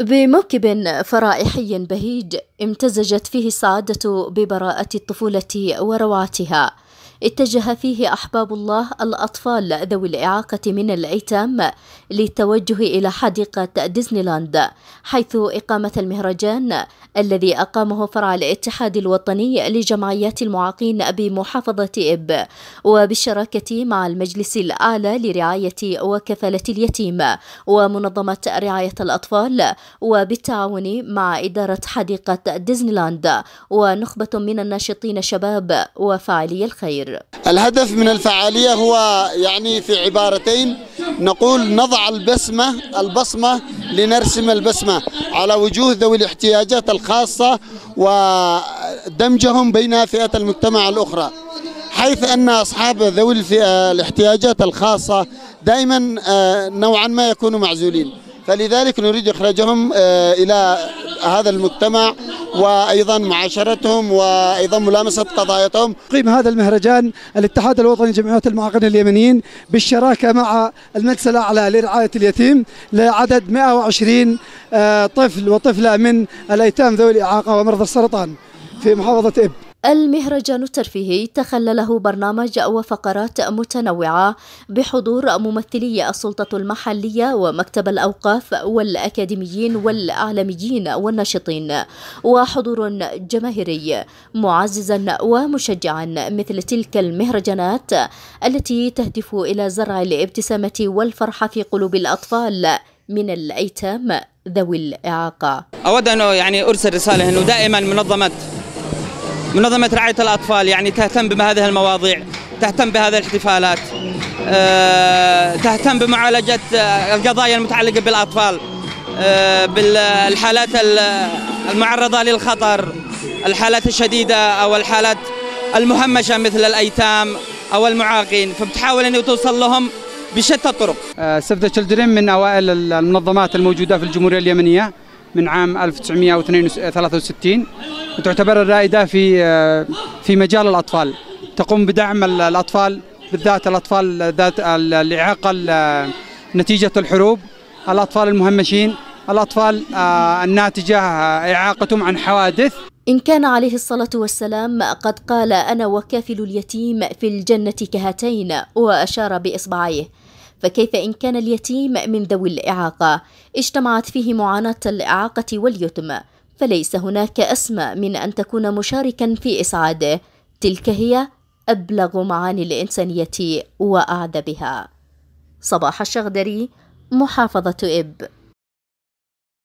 بموكب فرائحي بهيج امتزجت فيه السعادة ببراءة الطفولة وروعتها اتجه فيه أحباب الله الأطفال ذوي الإعاقة من الأيتام للتوجه إلى حديقة ديزني لاند حيث إقامة المهرجان الذي أقامه فرع الاتحاد الوطني لجمعيات المعاقين بمحافظة إب وبالشراكة مع المجلس الأعلى لرعاية وكفالة اليتيم ومنظمة رعاية الأطفال وبالتعاون مع إدارة حديقة ديزني لاند ونخبة من الناشطين شباب وفاعلي الخير الكبير الهدف من الفعالية هو يعني في عبارتين نقول نضع البسمة البصمة لنرسم البسمة على وجوه ذوي الاحتياجات الخاصة ودمجهم بين فئة المجتمع الأخرى حيث أن أصحاب ذوي الاحتياجات الخاصة دائما آه، نوعا ما يكونوا معزولين فلذلك نريد إخراجهم آه، إلى هذا المجتمع وايضا معاشرتهم وايضا ملامسه قضاياهم. يقيم هذا المهرجان الاتحاد الوطني لجمعيات المعاقين اليمنيين بالشراكه مع المجلس الاعلى لرعايه اليتيم لعدد 120 آه، طفل وطفله من الايتام ذوي الاعاقه ومرضى السرطان في محافظه اب. المهرجان الترفيهي تخلله برنامج وفقرات متنوعة بحضور ممثلي السلطة المحلية ومكتب الأوقاف والأكاديميين والأعلاميين والناشطين وحضور جماهيري معززا ومشجعا مثل تلك المهرجانات التي تهدف إلى زرع الابتسامة والفرحة في قلوب الأطفال من الأيتام ذوي الإعاقة أود أن يعني أرسل رسالة أنه دائما منظمة منظمة رعاية الأطفال يعني تهتم بهذه المواضيع تهتم بهذه الاحتفالات آه، تهتم بمعالجة آه، القضايا المتعلقة بالأطفال آه، بالحالات المعرضة للخطر الحالات الشديدة أو الحالات المهمشة مثل الأيتام أو المعاقين فبتحاول أن توصل لهم بشتى الطرق سيف ذا من أوائل المنظمات الموجودة في الجمهورية اليمنية من عام 1963 وتعتبر الرائدة في آه، في مجال الأطفال تقوم بدعم الأطفال بالذات الأطفال ذات الإعاقة نتيجة الحروب الأطفال المهمشين الأطفال آه، الناتجة آه، إعاقتهم عن حوادث إن كان عليه الصلاة والسلام قد قال أنا وكافل اليتيم في الجنة كهاتين وأشار بإصبعيه فكيف إن كان اليتيم من ذوي الإعاقة اجتمعت فيه معاناة الإعاقة واليتم فليس هناك أسمى من أن تكون مشاركا في إسعاده تلك هي أبلغ معاني الإنسانية وأعذبها صباح الشغدري محافظة إب